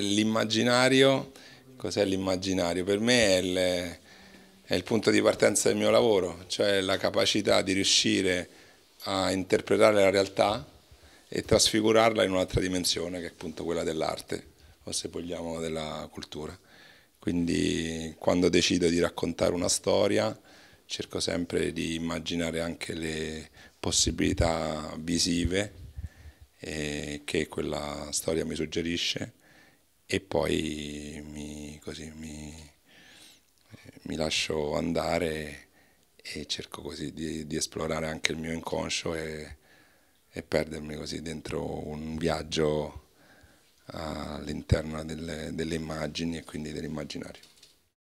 L'immaginario, cos'è l'immaginario? Per me è il, è il, punto di partenza del mio lavoro, cioè la capacità di riuscire a interpretare la realtà e trasfigurarla in un'altra dimensione che è appunto quella dell'arte o se vogliamo della cultura. Quindi quando decido di raccontare una storia cerco sempre di immaginare anche le possibilità visive eh, che quella storia mi suggerisce e poi mi, così, mi, mi lascio andare e cerco così di, di, esplorare anche il mio inconscio e, e perdermi così dentro un viaggio all'interno delle, delle immagini e quindi dell'immaginario.